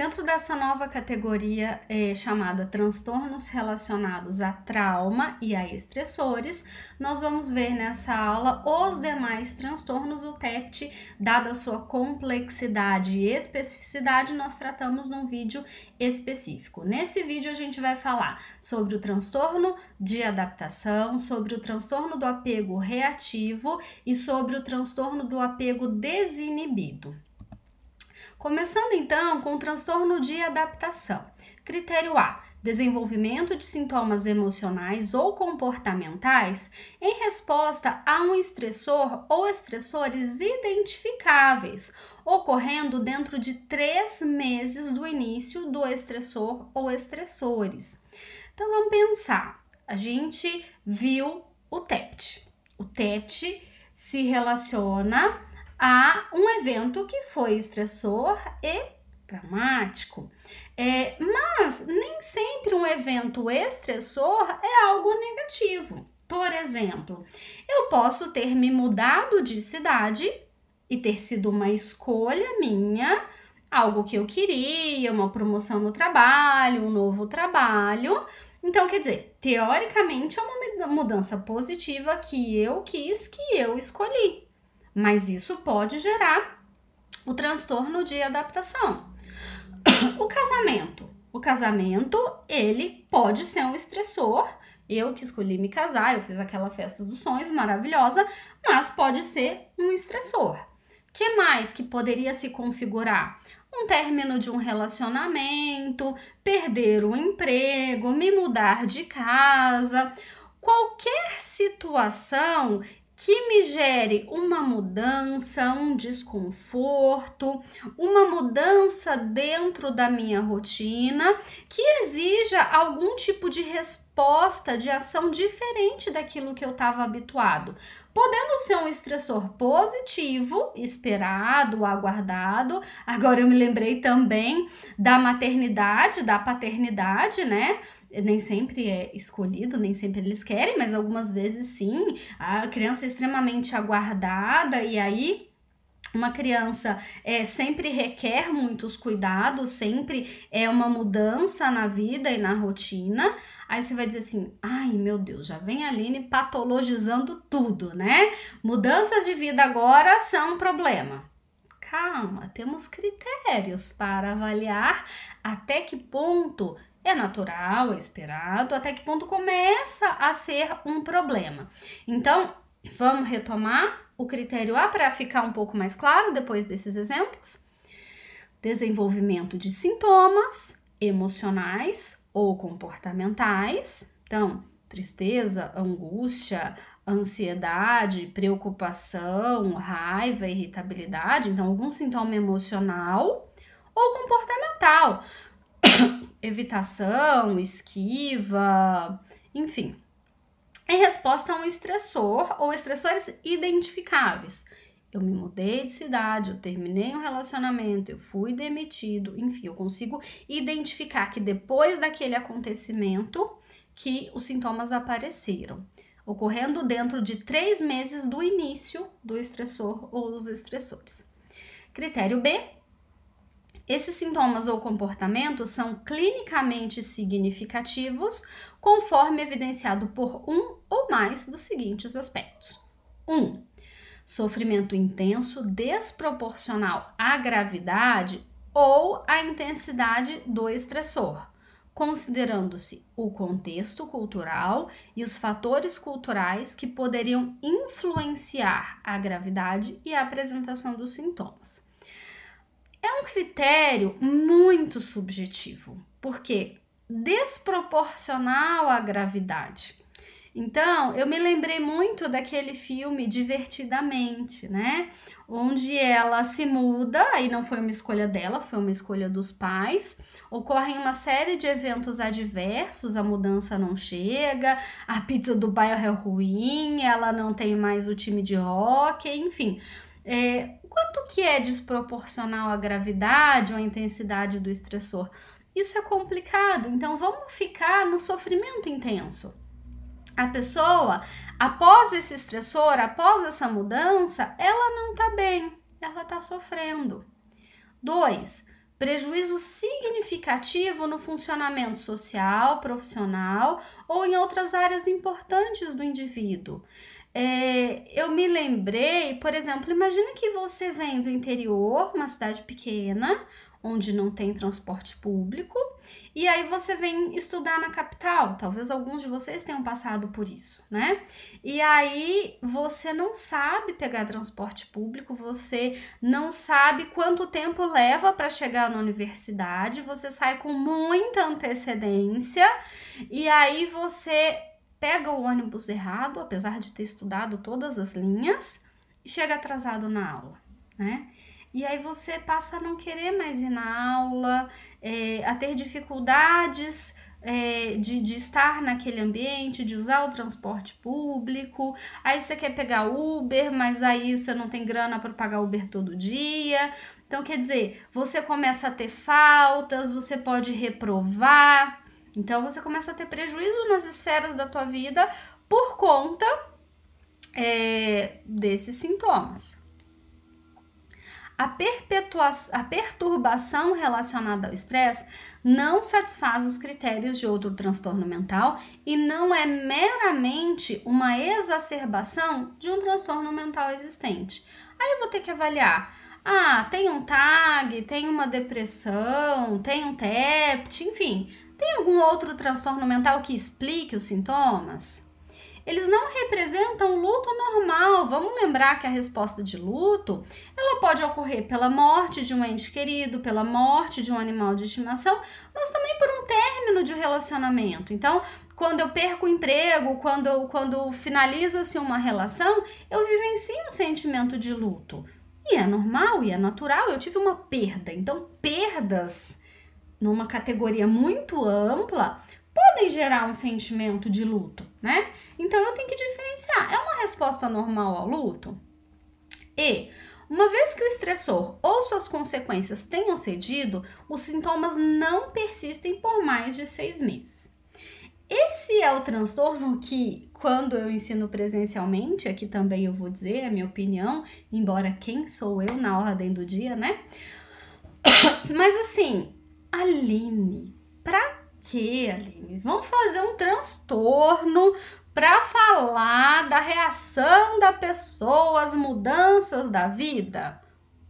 Dentro dessa nova categoria é, chamada transtornos relacionados a trauma e a estressores, nós vamos ver nessa aula os demais transtornos. O TEPT, dada sua complexidade e especificidade, nós tratamos num vídeo específico. Nesse vídeo, a gente vai falar sobre o transtorno de adaptação, sobre o transtorno do apego reativo e sobre o transtorno do apego desinibido. Começando então com o transtorno de adaptação. Critério A: desenvolvimento de sintomas emocionais ou comportamentais em resposta a um estressor ou estressores identificáveis, ocorrendo dentro de três meses do início do estressor ou estressores. Então vamos pensar. A gente viu o TEPT. O TEPT se relaciona a um evento que foi estressor e traumático. É, mas nem sempre um evento estressor é algo negativo. Por exemplo, eu posso ter me mudado de cidade e ter sido uma escolha minha, algo que eu queria, uma promoção no trabalho, um novo trabalho. Então, quer dizer, teoricamente é uma mudança positiva que eu quis, que eu escolhi mas isso pode gerar o transtorno de adaptação. O casamento. O casamento, ele pode ser um estressor. Eu que escolhi me casar, eu fiz aquela festa dos sonhos maravilhosa, mas pode ser um estressor. Que mais que poderia se configurar? Um término de um relacionamento, perder o emprego, me mudar de casa, qualquer situação que me gere uma mudança, um desconforto, uma mudança dentro da minha rotina que exija algum tipo de resposta, de ação diferente daquilo que eu estava habituado podendo ser um estressor positivo, esperado, aguardado. Agora eu me lembrei também da maternidade, da paternidade, né? Nem sempre é escolhido, nem sempre eles querem, mas algumas vezes sim. A criança é extremamente aguardada e aí uma criança é, sempre requer muitos cuidados, sempre é uma mudança na vida e na rotina. Aí você vai dizer assim: ai meu Deus, já vem a Aline patologizando tudo, né? Mudanças de vida agora são um problema. Calma, temos critérios para avaliar até que ponto é natural, é esperado, até que ponto começa a ser um problema. Então, vamos retomar o critério A para ficar um pouco mais claro depois desses exemplos. Desenvolvimento de sintomas emocionais ou comportamentais. Então, tristeza, angústia, ansiedade, preocupação, raiva, irritabilidade, então algum sintoma emocional ou comportamental. Evitação, esquiva, enfim, em resposta a um estressor ou estressores identificáveis. Eu me mudei de cidade, eu terminei um relacionamento, eu fui demitido, enfim, eu consigo identificar que depois daquele acontecimento que os sintomas apareceram, ocorrendo dentro de três meses do início do estressor ou dos estressores. Critério B esses sintomas ou comportamentos são clinicamente significativos conforme evidenciado por um ou mais dos seguintes aspectos: 1. Um, sofrimento intenso desproporcional à gravidade ou à intensidade do estressor, considerando-se o contexto cultural e os fatores culturais que poderiam influenciar a gravidade e a apresentação dos sintomas. É um critério muito subjetivo, porque desproporcional à gravidade. Então, eu me lembrei muito daquele filme Divertidamente, né? Onde ela se muda, aí não foi uma escolha dela, foi uma escolha dos pais. Ocorrem uma série de eventos adversos, a mudança não chega, a pizza do bairro é ruim, ela não tem mais o time de hóquei, enfim. É, quanto que é desproporcional a gravidade ou a intensidade do estressor? Isso é complicado, então vamos ficar no sofrimento intenso. A pessoa, após esse estressor, após essa mudança, ela não tá bem, ela tá sofrendo. 2. Prejuízo significativo no funcionamento social, profissional ou em outras áreas importantes do indivíduo. É, eu me lembrei, por exemplo, imagina que você vem do interior, uma cidade pequena, onde não tem transporte público, e aí você vem estudar na capital. Talvez alguns de vocês tenham passado por isso, né? E aí você não sabe pegar transporte público, você não sabe quanto tempo leva para chegar na universidade, você sai com muita antecedência, e aí você pega o ônibus errado, apesar de ter estudado todas as linhas, e chega atrasado na aula, né? E aí você passa a não querer mais ir na aula, é, a ter dificuldades é, de, de, estar naquele ambiente, de usar o transporte público. Aí você quer pegar Uber, mas aí você não tem grana para pagar Uber todo dia. Então, quer dizer, você começa a ter faltas, você pode reprovar. Então você começa a ter prejuízo nas esferas da tua vida por conta é, desses sintomas. A, a perturbação relacionada ao estresse não satisfaz os critérios de outro transtorno mental e não é meramente uma exacerbação de um transtorno mental existente. Aí eu vou ter que avaliar. Ah, tem um TAG, tem uma depressão, tem um TEPT, enfim, tem algum outro transtorno mental que explique os sintomas? Eles não representam luto normal. Vamos lembrar que a resposta de luto, ela pode ocorrer pela morte de um ente querido, pela morte de um animal de estimação, mas também por um término de relacionamento. Então, quando eu perco o emprego, quando quando finaliza-se uma relação, eu vivencio um sentimento de luto. E é normal e é natural, eu tive uma perda. Então, perdas numa categoria muito ampla, podem gerar um sentimento de luto, né? Então eu tenho que diferenciar. É uma resposta normal ao luto? E uma vez que o estressor ou suas consequências tenham cedido, os sintomas não persistem por mais de seis meses. Esse é o transtorno que, quando eu ensino presencialmente, aqui também eu vou dizer, a minha opinião, embora quem sou eu na ordem do dia, né? Mas assim, Aline, pra quê, Aline? Vamos fazer um transtorno para falar da reação da pessoa às mudanças da vida?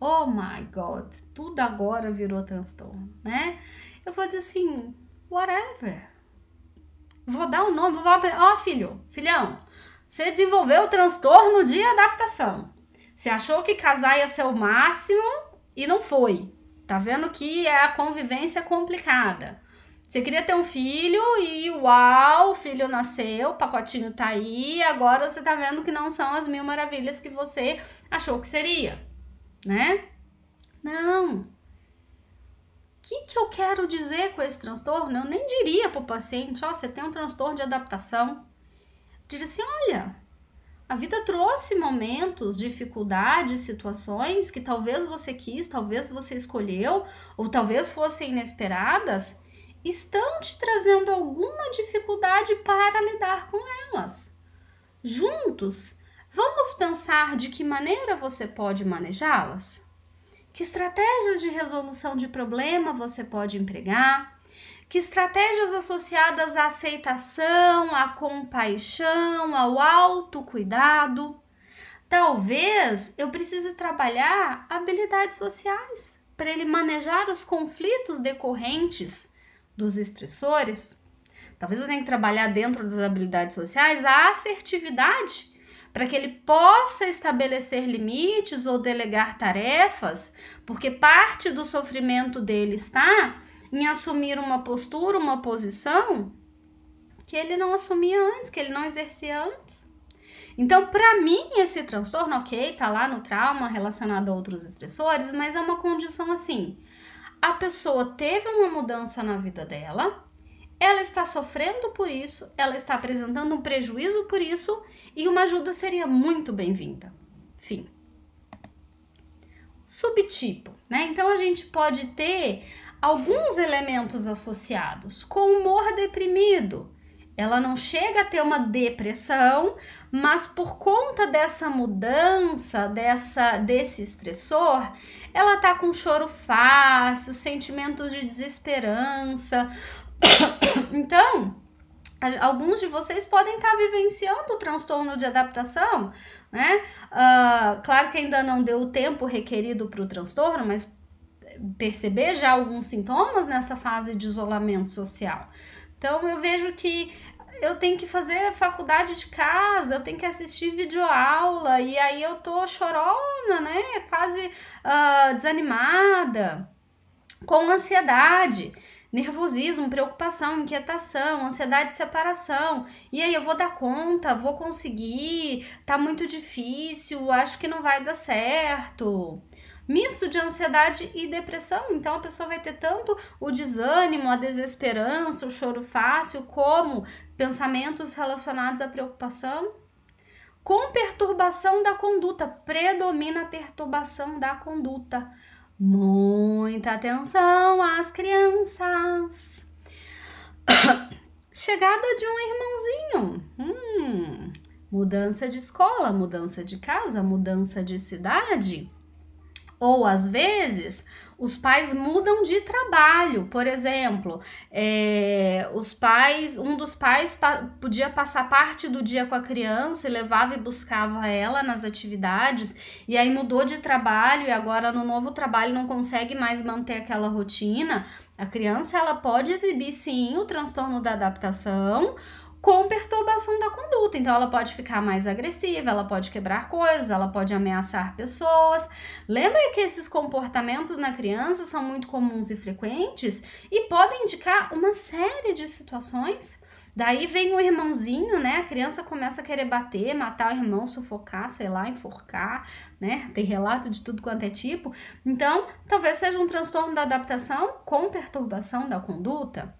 Oh my God, tudo agora virou transtorno, né? Eu vou dizer assim, whatever. Vou dar o um nome, vou falar pra ó oh, filho, filhão, você desenvolveu o transtorno de adaptação. Você achou que casar ia ser o máximo e não foi. Tá vendo que é a convivência complicada. Você queria ter um filho e uau, o filho nasceu, o pacotinho tá aí, agora você tá vendo que não são as mil maravilhas que você achou que seria, né? Não. O que, que eu quero dizer com esse transtorno? Eu nem diria pro paciente, ó, oh, você tem um transtorno de adaptação. Eu diria assim, olha, a vida trouxe momentos, dificuldades, situações que talvez você quis, talvez você escolheu, ou talvez fossem inesperadas, estão te trazendo alguma dificuldade para lidar com elas. Juntos, vamos pensar de que maneira você pode manejá-las? Que estratégias de resolução de problema você pode empregar? que estratégias associadas à aceitação, à compaixão, ao autocuidado. Talvez eu precise trabalhar habilidades sociais para ele manejar os conflitos decorrentes dos estressores. Talvez eu tenha que trabalhar dentro das habilidades sociais a assertividade para que ele possa estabelecer limites ou delegar tarefas, porque parte do sofrimento dele está em assumir uma postura, uma posição que ele não assumia antes, que ele não exercia antes. Então, para mim, esse transtorno, ok, tá lá no trauma relacionado a outros estressores, mas é uma condição assim: a pessoa teve uma mudança na vida dela, ela está sofrendo por isso, ela está apresentando um prejuízo por isso e uma ajuda seria muito bem-vinda. Fim subtipo, né? Então a gente pode ter alguns elementos associados, com humor deprimido. Ela não chega a ter uma depressão, mas por conta dessa mudança, dessa desse estressor, ela tá com choro fácil, sentimentos de desesperança. Então, alguns de vocês podem estar tá vivenciando o transtorno de adaptação, né? Uh, claro que ainda não deu o tempo requerido para o transtorno, mas perceber já alguns sintomas nessa fase de isolamento social. Então eu vejo que eu tenho que fazer faculdade de casa, eu tenho que assistir videoaula, e aí eu tô chorona, né? Quase uh, desanimada, com ansiedade, nervosismo, preocupação, inquietação, ansiedade de separação. E aí eu vou dar conta, vou conseguir, tá muito difícil, acho que não vai dar certo misto de ansiedade e depressão. Então a pessoa vai ter tanto o desânimo, a desesperança, o choro fácil, como pensamentos relacionados à preocupação. Com perturbação da conduta, predomina a perturbação da conduta. Muita atenção às crianças. Chegada de um irmãozinho. Hum, mudança de escola, mudança de casa, mudança de cidade ou às vezes os pais mudam de trabalho, por exemplo, é, os pais, um dos pais pa podia passar parte do dia com a criança e levava e buscava ela nas atividades, e aí mudou de trabalho e agora no novo trabalho não consegue mais manter aquela rotina. A criança ela pode exibir sim o transtorno da adaptação com perturbação da conduta. Então, ela pode ficar mais agressiva, ela pode quebrar coisas, ela pode ameaçar pessoas. Lembra que esses comportamentos na criança são muito comuns e frequentes e podem indicar uma série de situações. Daí vem o irmãozinho, né? A criança começa a querer bater, matar o irmão, sufocar, sei lá, enforcar, né? Tem relato de tudo quanto é tipo. Então, talvez seja um transtorno da adaptação com perturbação da conduta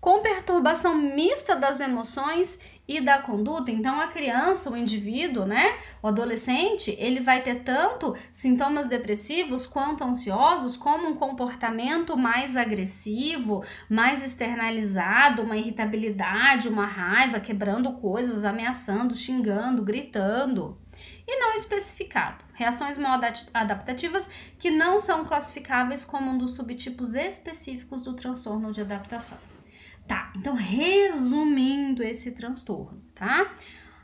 com perturbação mista das emoções e da conduta. Então, a criança, o indivíduo, né, o adolescente, ele vai ter tanto sintomas depressivos quanto ansiosos, como um comportamento mais agressivo, mais externalizado, uma irritabilidade, uma raiva, quebrando coisas, ameaçando, xingando, gritando. E não especificado, reações mal adaptativas que não são classificáveis como um dos subtipos específicos do transtorno de adaptação. Tá, então resumindo esse transtorno, tá?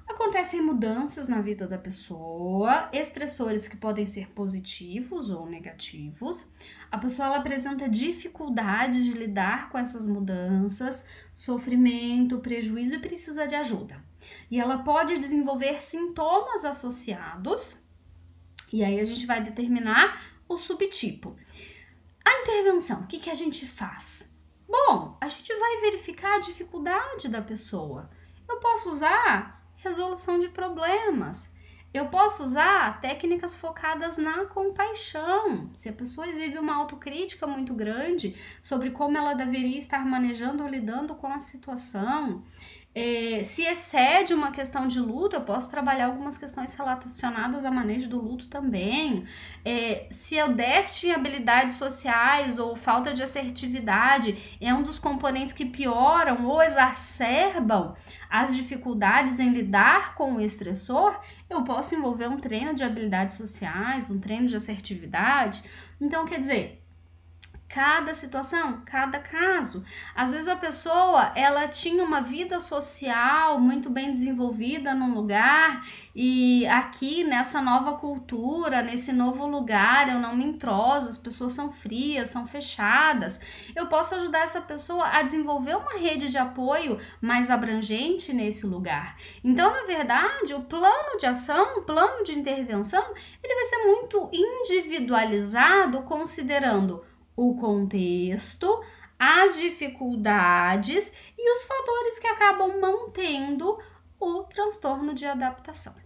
Acontecem mudanças na vida da pessoa, estressores que podem ser positivos ou negativos. A pessoa apresenta dificuldade de lidar com essas mudanças, sofrimento, prejuízo e precisa de ajuda. E ela pode desenvolver sintomas associados, e aí a gente vai determinar o subtipo. A intervenção, o que, que a gente faz? Bom, a gente vai verificar a dificuldade da pessoa. Eu posso usar resolução de problemas. Eu posso usar técnicas focadas na compaixão. Se a pessoa exibe uma autocrítica muito grande sobre como ela deveria estar manejando ou lidando com a situação, é, se excede uma questão de luto, eu posso trabalhar algumas questões relacionadas a manejo do luto também. É, se eu é déficit em habilidades sociais ou falta de assertividade é um dos componentes que pioram ou exacerbam as dificuldades em lidar com o estressor, eu posso envolver um treino de habilidades sociais, um treino de assertividade. Então, quer dizer, cada situação, cada caso. Às vezes a pessoa, ela tinha uma vida social muito bem desenvolvida num lugar e aqui nessa nova cultura, nesse novo lugar, eu não me entroso, as pessoas são frias, são fechadas. Eu posso ajudar essa pessoa a desenvolver uma rede de apoio mais abrangente nesse lugar. Então, na verdade, o plano de ação, o plano de intervenção, ele vai ser muito individualizado considerando o contexto, as dificuldades e os fatores que acabam mantendo o transtorno de adaptação.